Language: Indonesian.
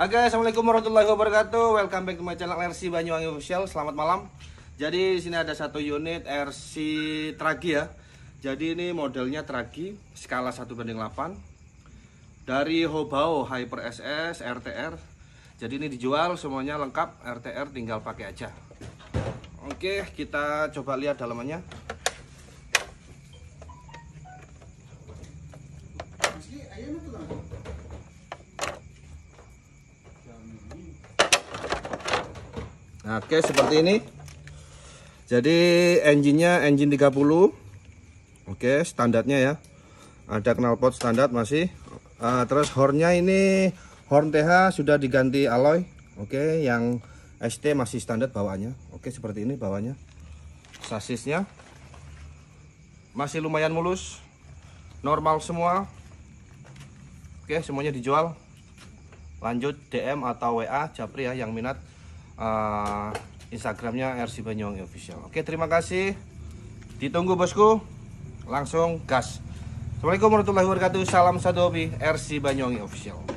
Oke, okay, assalamualaikum warahmatullahi wabarakatuh. Welcome back to my channel RC Banyuwangi Official. Selamat malam. Jadi sini ada satu unit RC Tragi ya. Jadi ini modelnya Tragi skala 1 banding 8 dari Hobao Hyper SS RTR. Jadi ini dijual semuanya lengkap RTR tinggal pakai aja. Oke, okay, kita coba lihat dalamannya. oke seperti ini jadi engine-nya engine 30 oke standarnya ya ada knalpot standar masih uh, terus horn-nya ini horn TH sudah diganti alloy oke yang ST masih standar bawaannya oke seperti ini bawaannya sasisnya masih lumayan mulus normal semua oke semuanya dijual lanjut DM atau WA Japri ya yang minat uh, Instagramnya RC Banyuwangi Official. Oke, terima kasih. Ditunggu bosku. Langsung gas. Assalamualaikum warahmatullahi wabarakatuh. Salam satu hobi RC Banyuwangi Official.